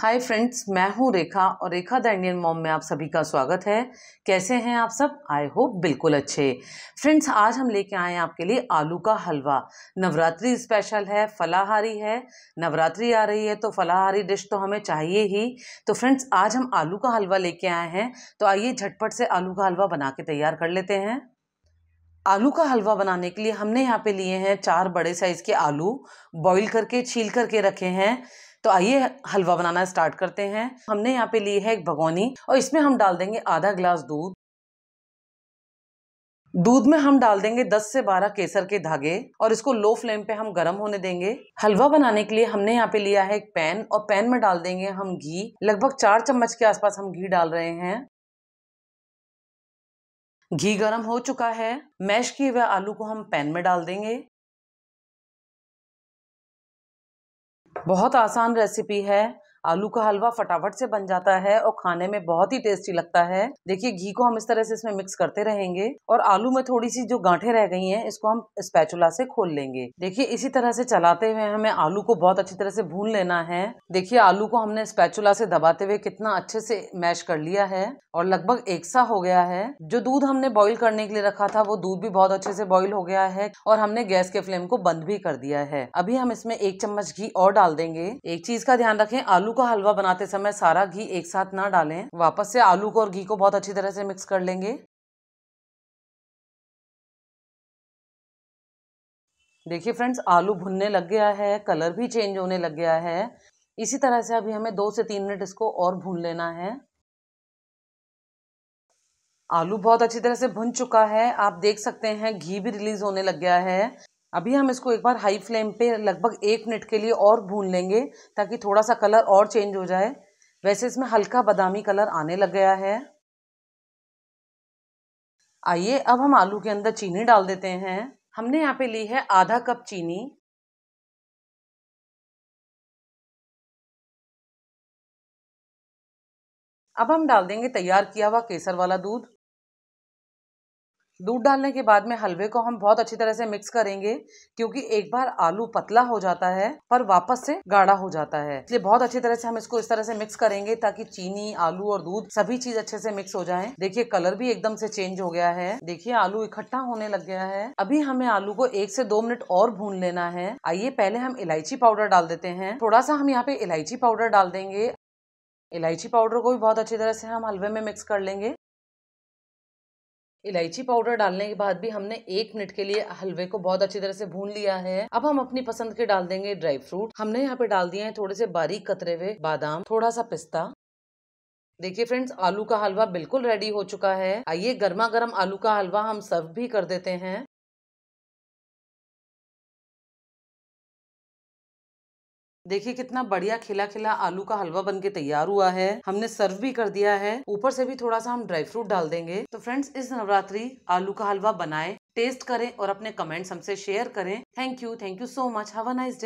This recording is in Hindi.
हाय फ्रेंड्स मैं हूँ रेखा और रेखा द इंडियन मॉम में आप सभी का स्वागत है कैसे हैं आप सब आई होप बिल्कुल अच्छे फ्रेंड्स आज हम लेके आए हैं आपके लिए आलू का हलवा नवरात्रि स्पेशल है फलाहारी है नवरात्रि आ रही है तो फलाहारी डिश तो हमें चाहिए ही तो फ्रेंड्स आज हम आलू का हलवा लेके आए हैं तो आइए झटपट से आलू का हलवा बना के तैयार कर लेते हैं आलू का हलवा बनाने के लिए हमने यहाँ पर लिए हैं चार बड़े साइज़ के आलू बॉयल करके छील करके रखे हैं तो आइए हलवा बनाना स्टार्ट करते हैं हमने यहाँ पे ली है एक भगोनी और इसमें हम डाल देंगे आधा ग्लास दूध दूध में हम डाल देंगे 10 से 12 केसर के धागे और इसको लो फ्लेम पे हम गर्म होने देंगे हलवा बनाने के लिए हमने यहाँ पे लिया है एक पैन और पैन में डाल देंगे हम घी लगभग चार चम्मच के आसपास हम घी डाल रहे हैं घी गर्म हो चुका है मैश किए हुए आलू को हम पैन में डाल देंगे बहुत आसान रेसिपी है आलू का हलवा फटाफट से बन जाता है और खाने में बहुत ही टेस्टी लगता है देखिए घी को हम इस तरह से इसमें मिक्स करते रहेंगे और आलू में थोड़ी सी जो गांठे रह गई हैं इसको हम स्पैचुला से खोल लेंगे देखिए इसी तरह से चलाते हुए हमें आलू को बहुत अच्छी तरह से भून लेना है देखिए आलू को हमने स्पैचुला से दबाते हुए कितना अच्छे से मैश कर लिया है और लगभग एक सा हो गया है जो दूध हमने बॉईल करने के लिए रखा था वो दूध भी बहुत अच्छे से बॉईल हो गया है और हमने गैस के फ्लेम को बंद भी कर दिया है अभी हम इसमें एक चम्मच घी और डाल देंगे एक चीज का ध्यान रखें आलू को हलवा बनाते समय सारा घी एक साथ ना डालें वापस से आलू को और घी को बहुत अच्छी तरह से मिक्स कर लेंगे देखिए फ्रेंड्स आलू भुनने लग गया है कलर भी चेंज होने लग गया है इसी तरह से अभी हमें दो से तीन मिनट इसको और भून लेना है आलू बहुत अच्छी तरह से भुन चुका है आप देख सकते हैं घी भी रिलीज होने लग गया है अभी हम इसको एक बार हाई फ्लेम पे लगभग एक मिनट के लिए और भून लेंगे ताकि थोड़ा सा कलर और चेंज हो जाए वैसे इसमें हल्का बादामी कलर आने लग गया है आइए अब हम आलू के अंदर चीनी डाल देते हैं हमने यहाँ पे ली है आधा कप चीनी अब हम डाल देंगे तैयार किया हुआ केसर वाला दूध दूध डालने के बाद में हलवे को हम बहुत अच्छी तरह से मिक्स करेंगे क्योंकि एक बार आलू पतला हो जाता है पर वापस से गाढ़ा हो जाता है इसलिए बहुत अच्छी तरह से हम इसको इस तरह से मिक्स करेंगे ताकि चीनी आलू और दूध सभी चीज अच्छे से मिक्स हो जाए देखिए कलर भी एकदम से चेंज हो गया है देखिए आलू इकट्ठा होने लग गया है अभी हमें आलू को एक से दो मिनट और भून लेना है आइए पहले हम इलायची पाउडर डाल देते हैं थोड़ा सा हम यहाँ पे इलायची पाउडर डाल देंगे इलायची पाउडर को भी बहुत अच्छी तरह से हम हलवे में मिक्स कर लेंगे इलायची पाउडर डालने के बाद भी हमने एक मिनट के लिए हलवे को बहुत अच्छी तरह से भून लिया है अब हम अपनी पसंद के डाल देंगे ड्राई फ्रूट हमने यहाँ पे डाल दिए हैं थोड़े से बारीक कतरे हुए बादाम थोड़ा सा पिस्ता देखिए फ्रेंड्स आलू का हलवा बिल्कुल रेडी हो चुका है आइए गर्मा गर्म आलू का हलवा हम सर्व भी कर देते हैं देखिए कितना बढ़िया खिला खिला आलू का हलवा बन के तैयार हुआ है हमने सर्व भी कर दिया है ऊपर से भी थोड़ा सा हम ड्राई फ्रूट डाल देंगे तो फ्रेंड्स इस नवरात्रि आलू का हलवा बनाए टेस्ट करें और अपने कमेंट्स हमसे शेयर करें thank you thank you so much have a nice day